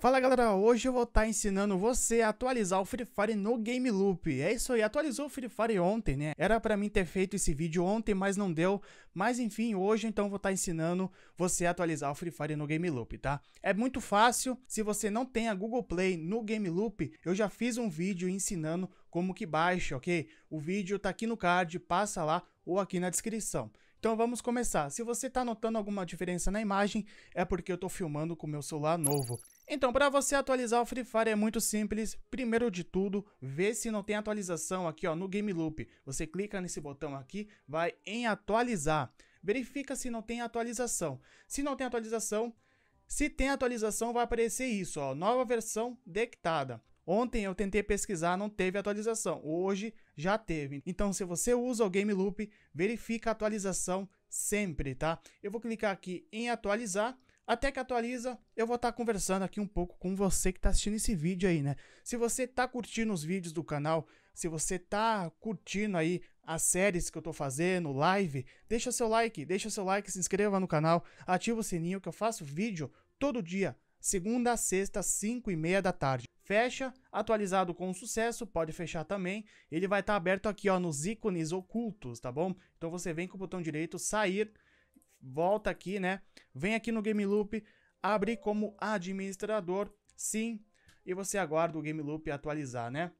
Fala galera, hoje eu vou estar tá ensinando você a atualizar o Free Fire no Game Loop. É isso aí, atualizou o Free Fire ontem, né? Era para mim ter feito esse vídeo ontem, mas não deu. Mas enfim, hoje então vou estar tá ensinando você a atualizar o Free Fire no Game Loop, tá? É muito fácil, se você não tem a Google Play no Game Loop, eu já fiz um vídeo ensinando como que baixa, ok? O vídeo tá aqui no card, passa lá ou aqui na descrição. Então vamos começar. Se você está notando alguma diferença na imagem, é porque eu estou filmando com meu celular novo. Então, para você atualizar o Free Fire é muito simples. Primeiro de tudo, vê se não tem atualização aqui ó, no Game Loop. Você clica nesse botão aqui, vai em atualizar. Verifica se não tem atualização. Se não tem atualização, se tem atualização, vai aparecer isso, ó, nova versão detectada. Ontem eu tentei pesquisar, não teve atualização. Hoje já teve. Então, se você usa o Game Loop, verifica a atualização sempre, tá? Eu vou clicar aqui em atualizar. Até que atualiza, eu vou estar tá conversando aqui um pouco com você que está assistindo esse vídeo aí, né? Se você está curtindo os vídeos do canal, se você está curtindo aí as séries que eu estou fazendo, live, deixa seu like, deixa seu like, se inscreva no canal, ativa o sininho que eu faço vídeo todo dia, segunda a sexta, 5 e meia da tarde. Fecha, atualizado com sucesso, pode fechar também. Ele vai estar tá aberto aqui ó, nos ícones ocultos, tá bom? Então você vem com o botão direito, sair, volta aqui, né? Vem aqui no Game Loop, abre como administrador, sim, e você aguarda o Game Loop atualizar, né?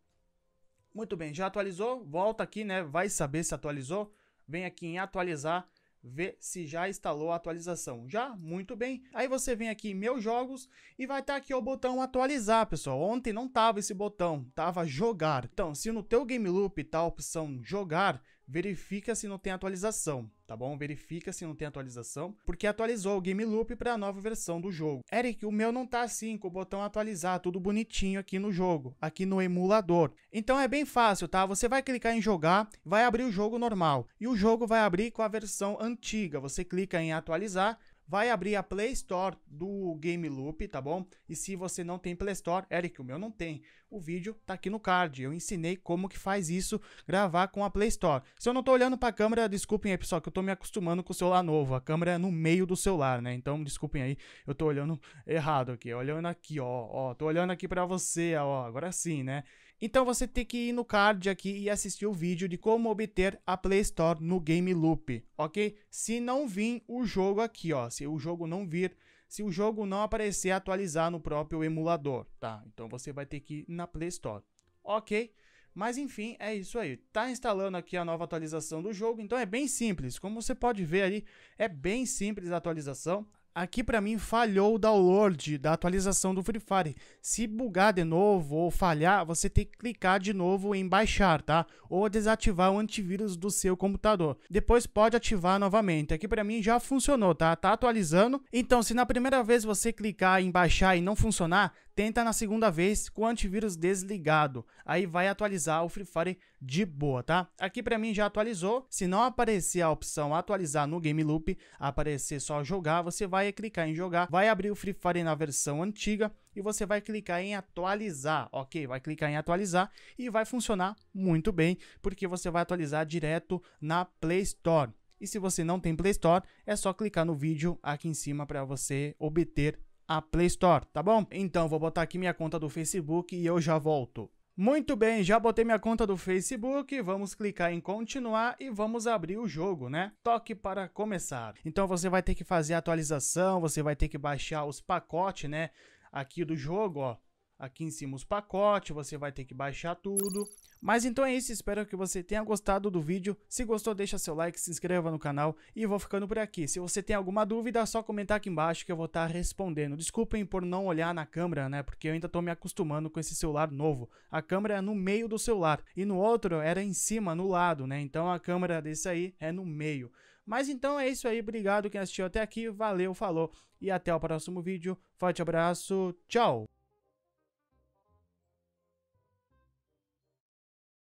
Muito bem, já atualizou? Volta aqui, né? Vai saber se atualizou. Vem aqui em atualizar ver se já instalou a atualização. Já? Muito bem. Aí você vem aqui em meus jogos e vai estar tá aqui o botão atualizar, pessoal. Ontem não tava esse botão, tava jogar. Então, se no teu game loop tá a opção jogar, verifica se não tem atualização, tá bom? Verifica se não tem atualização, porque atualizou o Game Loop para a nova versão do jogo. Eric, o meu não tá assim, com o botão atualizar, tudo bonitinho aqui no jogo, aqui no emulador. Então é bem fácil, tá? Você vai clicar em jogar, vai abrir o jogo normal, e o jogo vai abrir com a versão antiga. Você clica em atualizar, vai abrir a Play Store do Game Loop, tá bom? E se você não tem Play Store, Eric, o meu não tem. O vídeo tá aqui no card. Eu ensinei como que faz isso, gravar com a Play Store. Se eu não tô olhando pra câmera, desculpem aí, pessoal, que eu tô me acostumando com o celular novo. A câmera é no meio do celular, né? Então, desculpem aí, eu tô olhando errado aqui. Olhando aqui, ó, ó. Tô olhando aqui pra você, ó. Agora sim, né? Então você tem que ir no card aqui e assistir o vídeo de como obter a Play Store no Game Loop, ok? Se não vir o jogo aqui, ó, se o jogo não vir, se o jogo não aparecer atualizar no próprio emulador, tá? Então você vai ter que ir na Play Store, ok? Mas enfim, é isso aí. Tá instalando aqui a nova atualização do jogo, então é bem simples. Como você pode ver ali, é bem simples a atualização. Aqui para mim falhou o download da atualização do Free Fire. Se bugar de novo ou falhar, você tem que clicar de novo em baixar, tá? Ou desativar o antivírus do seu computador. Depois pode ativar novamente. Aqui para mim já funcionou, tá? Tá atualizando. Então, se na primeira vez você clicar em baixar e não funcionar, Tenta na segunda vez com o antivírus desligado. Aí vai atualizar o Free Fire de boa, tá? Aqui para mim já atualizou. Se não aparecer a opção atualizar no Game Loop, aparecer só jogar, você vai clicar em jogar, vai abrir o Free Fire na versão antiga e você vai clicar em atualizar, ok? Vai clicar em atualizar e vai funcionar muito bem, porque você vai atualizar direto na Play Store. E se você não tem Play Store, é só clicar no vídeo aqui em cima para você obter a Play Store, tá bom? Então vou botar aqui minha conta do Facebook e eu já volto. Muito bem, já botei minha conta do Facebook, vamos clicar em continuar e vamos abrir o jogo, né? Toque para começar. Então você vai ter que fazer a atualização, você vai ter que baixar os pacotes, né? Aqui do jogo, ó aqui em cima os pacotes, você vai ter que baixar tudo. Mas então é isso, espero que você tenha gostado do vídeo. Se gostou, deixa seu like, se inscreva no canal e vou ficando por aqui. Se você tem alguma dúvida, é só comentar aqui embaixo que eu vou estar tá respondendo. Desculpem por não olhar na câmera, né? Porque eu ainda estou me acostumando com esse celular novo. A câmera é no meio do celular e no outro era em cima, no lado, né? Então a câmera desse aí é no meio. Mas então é isso aí, obrigado quem assistiu até aqui, valeu, falou e até o próximo vídeo. Forte abraço, tchau!